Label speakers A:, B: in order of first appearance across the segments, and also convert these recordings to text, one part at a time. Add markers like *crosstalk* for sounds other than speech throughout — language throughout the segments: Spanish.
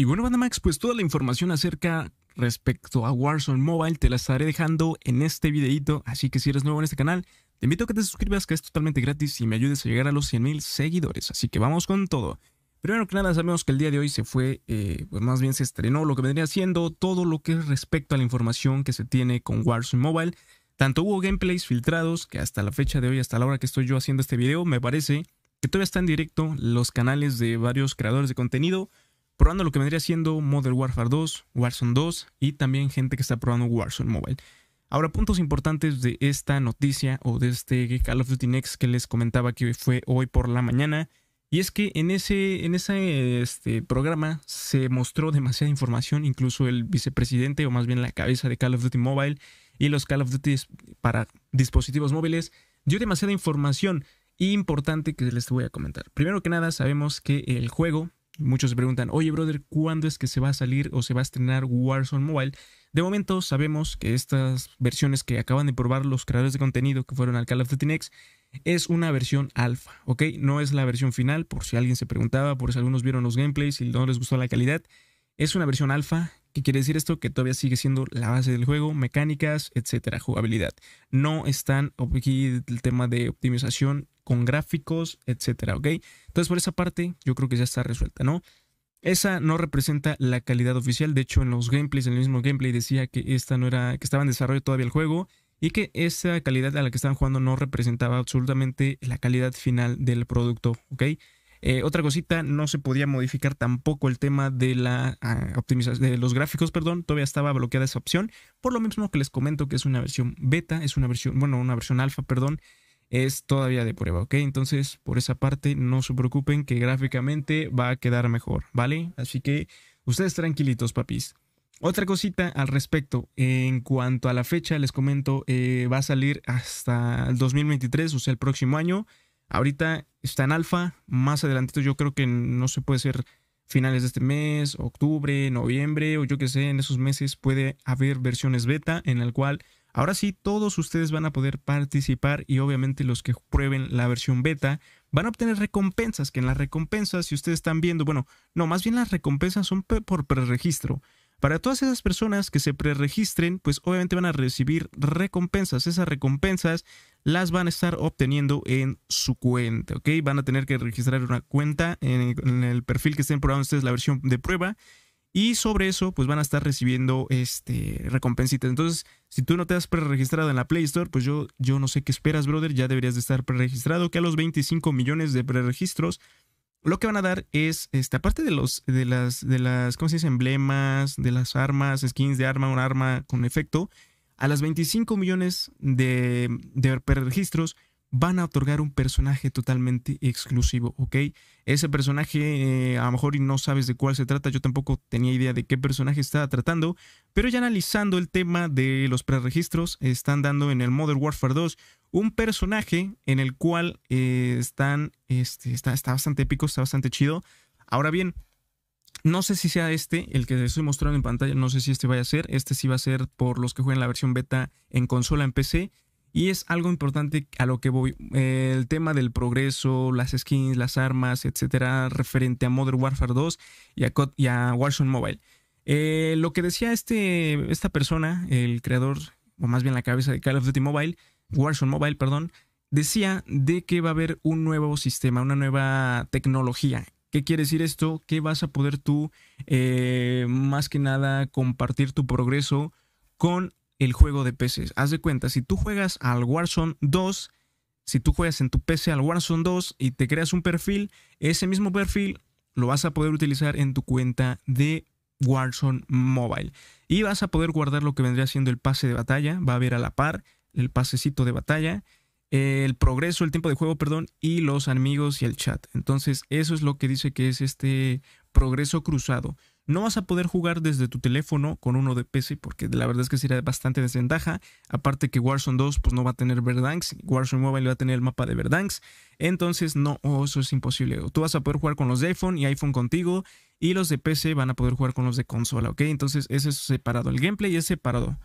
A: Y bueno, banda Max, pues toda la información acerca respecto a Warzone Mobile te la estaré dejando en este videito, así que si eres nuevo en este canal, te invito a que te suscribas que es totalmente gratis y me ayudes a llegar a los 100.000 seguidores, así que vamos con todo. Primero que nada, sabemos que el día de hoy se fue, eh, pues más bien se estrenó lo que vendría haciendo todo lo que es respecto a la información que se tiene con Warzone Mobile. Tanto hubo gameplays filtrados que hasta la fecha de hoy, hasta la hora que estoy yo haciendo este video, me parece que todavía está en directo los canales de varios creadores de contenido probando lo que vendría siendo Modern Warfare 2, Warzone 2 y también gente que está probando Warzone Mobile. Ahora, puntos importantes de esta noticia o de este Call of Duty Next que les comentaba que fue hoy por la mañana. Y es que en ese, en ese este, programa se mostró demasiada información, incluso el vicepresidente o más bien la cabeza de Call of Duty Mobile y los Call of Duty para dispositivos móviles dio demasiada información importante que les voy a comentar. Primero que nada, sabemos que el juego Muchos se preguntan, oye brother, ¿cuándo es que se va a salir o se va a estrenar Warzone Mobile? De momento sabemos que estas versiones que acaban de probar los creadores de contenido que fueron al Call of Duty Next es una versión alfa, ¿ok? No es la versión final, por si alguien se preguntaba, por si algunos vieron los gameplays y no les gustó la calidad. Es una versión alfa, ¿qué quiere decir esto? Que todavía sigue siendo la base del juego, mecánicas, etcétera, jugabilidad. No están aquí el tema de optimización con gráficos, etcétera, ¿ok? Entonces, por esa parte, yo creo que ya está resuelta, ¿no? Esa no representa la calidad oficial. De hecho, en los gameplays, en el mismo gameplay decía que esta no era, que estaba en desarrollo todavía el juego y que esa calidad a la que estaban jugando no representaba absolutamente la calidad final del producto, ¿ok? Eh, otra cosita, no se podía modificar tampoco el tema de la ah, optimización de los gráficos, perdón, todavía estaba bloqueada esa opción, por lo mismo que les comento que es una versión beta, es una versión, bueno, una versión alfa, perdón, es todavía de prueba, ¿ok? Entonces, por esa parte, no se preocupen que gráficamente va a quedar mejor, ¿vale? Así que ustedes tranquilitos, papis. Otra cosita al respecto, en cuanto a la fecha, les comento, eh, va a salir hasta el 2023, o sea, el próximo año. Ahorita está en alfa, más adelantito yo creo que no se puede ser finales de este mes, octubre, noviembre o yo que sé, en esos meses puede haber versiones beta en el cual Ahora sí, todos ustedes van a poder participar y obviamente los que prueben la versión beta van a obtener recompensas, que en las recompensas, si ustedes están viendo, bueno, no, más bien las recompensas son por preregistro. Para todas esas personas que se preregistren, pues obviamente van a recibir recompensas. Esas recompensas las van a estar obteniendo en su cuenta, ¿ok? Van a tener que registrar una cuenta en el perfil que estén probando ustedes la versión de prueba y sobre eso, pues van a estar recibiendo este, recompensitas. Entonces, si tú no te has preregistrado en la Play Store, pues yo, yo no sé qué esperas, brother. Ya deberías de estar preregistrado, que a los 25 millones de preregistros, lo que van a dar es, este, aparte de los, de las, de las, ¿cómo se dice? Emblemas, de las armas, skins de arma, un arma con efecto, a las 25 millones de, de preregistros van a otorgar un personaje totalmente exclusivo, ¿ok? Ese personaje, eh, a lo mejor no sabes de cuál se trata, yo tampoco tenía idea de qué personaje estaba tratando, pero ya analizando el tema de los preregistros, están dando en el Modern Warfare 2 un personaje en el cual eh, están, este, está, bastante épico, está bastante chido. Ahora bien, no sé si sea este, el que les estoy mostrando en pantalla, no sé si este vaya a ser, este sí va a ser por los que juegan la versión beta en consola en PC. Y es algo importante a lo que voy. Eh, el tema del progreso, las skins, las armas, etcétera, referente a Modern Warfare 2 y a, Warzone Mobile. Eh, lo que decía este, esta persona, el creador, o más bien la cabeza de Call of Duty Mobile, Warzone Mobile, perdón, decía de que va a haber un nuevo sistema, una nueva tecnología. ¿Qué quiere decir esto? Que vas a poder tú, eh, más que nada, compartir tu progreso con el juego de peces Haz de cuenta, si tú juegas al Warzone 2, si tú juegas en tu PC al Warzone 2 y te creas un perfil, ese mismo perfil lo vas a poder utilizar en tu cuenta de Warzone Mobile. Y vas a poder guardar lo que vendría siendo el pase de batalla, va a haber a la par el pasecito de batalla, el progreso, el tiempo de juego, perdón, y los amigos y el chat. Entonces, eso es lo que dice que es este progreso cruzado. No vas a poder jugar desde tu teléfono con uno de PC porque la verdad es que sería bastante desventaja. Aparte que Warzone 2 pues no va a tener Verdanks. Warzone Mobile va a tener el mapa de Verdanks. Entonces no, oh, eso es imposible. Tú vas a poder jugar con los de iPhone y iPhone contigo y los de PC van a poder jugar con los de consola, ¿ok? Entonces ese es separado. El gameplay es separado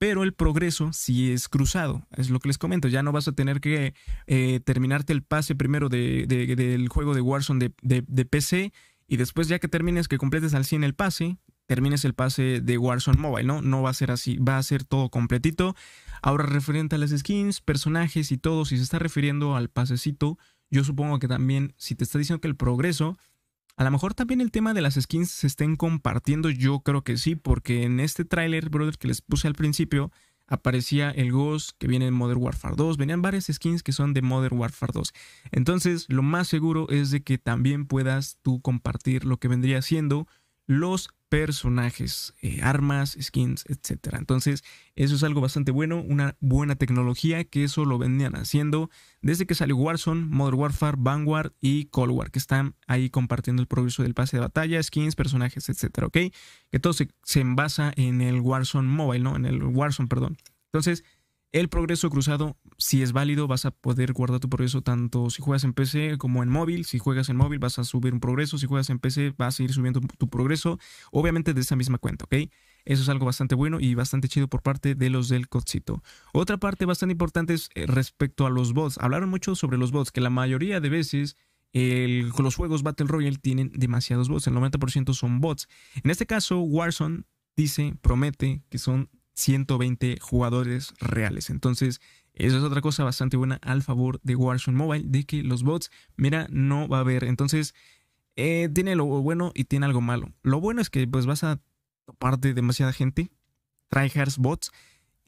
A: pero el progreso sí es cruzado, es lo que les comento, ya no vas a tener que eh, terminarte el pase primero del juego de Warzone de, de, PC y después ya que termines, que completes al 100 el pase, termines el pase de Warzone Mobile, ¿no? No va a ser así, va a ser todo completito. Ahora referente a las skins, personajes y todo, si se está refiriendo al pasecito, yo supongo que también, si te está diciendo que el progreso, a lo mejor también el tema de las skins se estén compartiendo, yo creo que sí, porque en este tráiler, brother, que les puse al principio, aparecía el Ghost que viene en Modern Warfare 2, venían varias skins que son de Modern Warfare 2. Entonces, lo más seguro es de que también puedas tú compartir lo que vendría siendo los personajes, eh, armas, skins, etc. Entonces, eso es algo bastante bueno, una buena tecnología que eso lo vendían haciendo desde que salió Warzone, Modern Warfare, Vanguard y Cold War, que están ahí compartiendo el progreso del pase de batalla, skins, personajes, etc. ¿Ok? Que todo se, se envasa en el Warzone Mobile, ¿no? En el Warzone, perdón. Entonces, el progreso cruzado, si es válido, vas a poder guardar tu progreso tanto si juegas en PC como en móvil. Si juegas en móvil, vas a subir un progreso. Si juegas en PC, vas a ir subiendo tu progreso, obviamente de esa misma cuenta, ¿ok? Eso es algo bastante bueno y bastante chido por parte de los del Codcito. Otra parte bastante importante es eh, respecto a los bots. Hablaron mucho sobre los bots, que la mayoría de veces los juegos Battle Royale tienen demasiados bots. El 90% son bots. En este caso, Warzone dice, promete que son 120 jugadores reales. Entonces, eso es otra cosa bastante buena al favor de Warzone Mobile, de que los bots, mira, no va a haber. Entonces, eh, tiene lo bueno y tiene algo malo. Lo bueno es que pues vas a toparte demasiada gente, tryhards bots.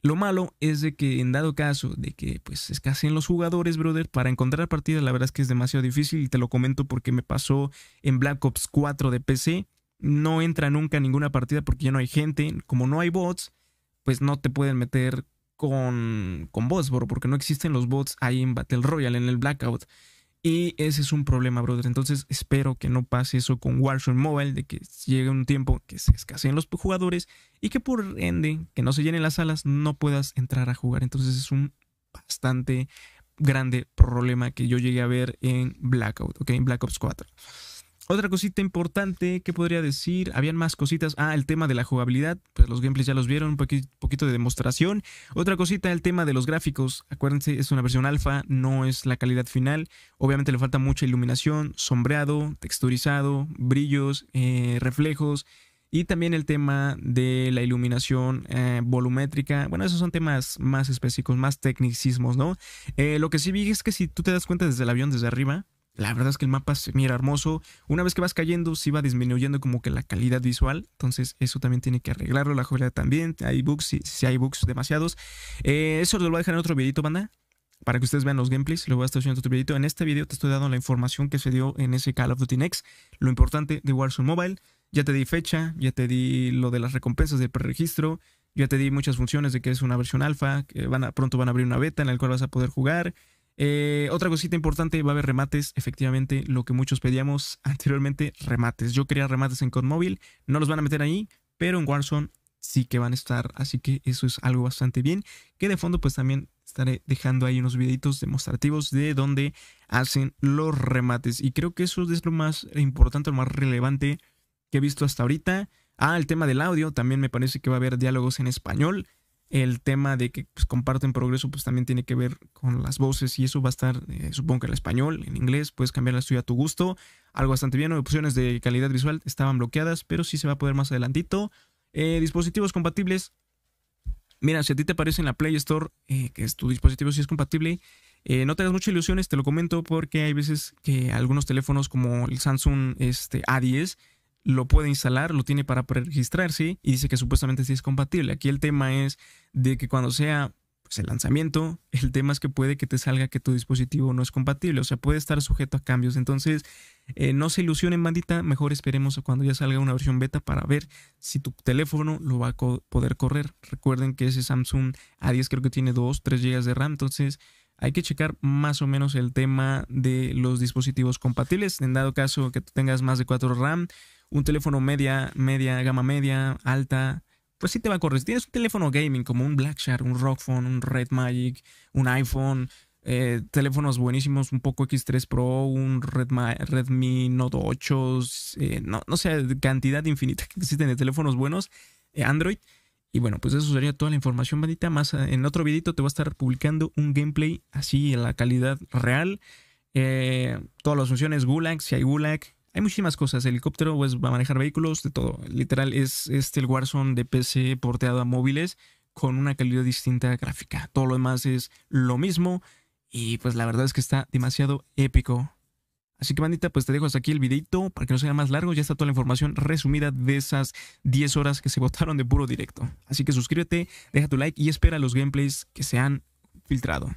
A: Lo malo es de que en dado caso de que pues escaseen los jugadores, brother, para encontrar partidas la verdad es que es demasiado difícil y te lo comento porque me pasó en Black Ops 4 de PC, no entra nunca ninguna partida porque ya no hay gente, como no hay bots, pues no te pueden meter con, con bots, bro, porque no existen los bots ahí en Battle Royale, en el Blackout. Y ese es un problema, brother. Entonces espero que no pase eso con Warzone Mobile, de que llegue un tiempo que se escaseen los jugadores y que por ende, que no se llenen las alas, no puedas entrar a jugar. Entonces es un bastante grande problema que yo llegué a ver en Blackout, ¿ok? En Black Ops 4. Otra cosita importante que podría decir, habían más cositas. Ah, el tema de la jugabilidad, pues los gameplays ya los vieron, un poquito de demostración. Otra cosita, el tema de los gráficos. Acuérdense, es una versión alfa, no es la calidad final. Obviamente le falta mucha iluminación, sombreado, texturizado, brillos, eh, reflejos. Y también el tema de la iluminación eh, volumétrica. Bueno, esos son temas más específicos, más tecnicismos, ¿no? Eh, lo que sí vi es que si tú te das cuenta desde el avión, desde arriba, la verdad es que el mapa se mira hermoso. Una vez que vas cayendo, se va disminuyendo como que la calidad visual. Entonces, eso también tiene que arreglarlo. La joya también. Hay bugs, si, hay bugs demasiados. Eh, eso lo voy a dejar en otro videito, banda. Para que ustedes vean los gameplays, lo voy a estar haciendo otro videito. En este video te estoy dando la información que se dio en ese Call of Duty Next. Lo importante de Warzone Mobile. Ya te di fecha, ya te di lo de las recompensas del preregistro. Ya te di muchas funciones de que es una versión alfa, que van pronto van a abrir una beta en la cual vas a poder jugar. Eh, otra cosita importante, va a haber remates, efectivamente, lo que muchos pedíamos *laughs* anteriormente, remates. Yo quería remates en móvil, no los van a meter ahí, pero en Warzone sí que van a estar, así que eso es algo bastante bien, que de fondo pues también estaré dejando ahí unos videitos demostrativos de dónde hacen los remates y creo que eso es lo más importante, lo más relevante que he visto hasta ahorita. Ah, el tema del audio, también me parece que va a haber diálogos en español, el tema de que pues, comparten progreso pues también tiene que ver con las voces y eso va a estar, eh, supongo que en español, en inglés, puedes cambiar la a tu gusto. Algo bastante bien, opciones de calidad visual estaban bloqueadas, pero sí se va a poder más adelantito. Eh, dispositivos compatibles. Mira, si a ti te aparece en la Play Store eh, que es tu dispositivo si es compatible, no no tengas muchas ilusiones, te lo comento porque hay veces que algunos teléfonos como el Samsung este, A10 lo puede instalar, lo tiene para registrarse y dice que supuestamente sí es compatible. Aquí el tema es de que cuando sea pues, el lanzamiento, el tema es que puede que te salga que tu dispositivo no es compatible, o sea, puede estar sujeto a cambios. Entonces, eh, no se ilusionen, bandita, mejor esperemos a cuando ya salga una versión beta para ver si tu teléfono lo va a poder correr. Recuerden que ese Samsung A10 creo que tiene 2, 3 GB de RAM, entonces hay que checar más o menos el tema de los dispositivos compatibles. En dado caso que tú tengas más de 4 RAM, un teléfono media, media, gama media, alta, pues sí te va a correr. Si tienes un teléfono gaming como un Black Shark, un Rock Phone, un Red Magic, un iPhone, eh, teléfonos buenísimos, un poco X3 Pro, un Redmi, Redmi Note 8, eh, no, no sé, cantidad infinita *laughs* que existen de teléfonos buenos, eh, Android y bueno, pues eso sería toda la información, bandita. Más eh, en otro videito te voy a estar publicando un gameplay así en la calidad real. Eh, todas las funciones, Gulag, si hay Gulag. Hay muchísimas cosas. Helicóptero, pues va a manejar vehículos, de todo. Literal, es este el Warzone de PC porteado a móviles con una calidad distinta gráfica. Todo lo demás es lo mismo. Y pues la verdad es que está demasiado épico Así que bandita, pues te dejo hasta aquí el videito para que no sea más largo. Ya está toda la información resumida de esas 10 horas que se votaron *laughs* de puro directo. Así que suscríbete, deja tu like y espera los gameplays que se han filtrado.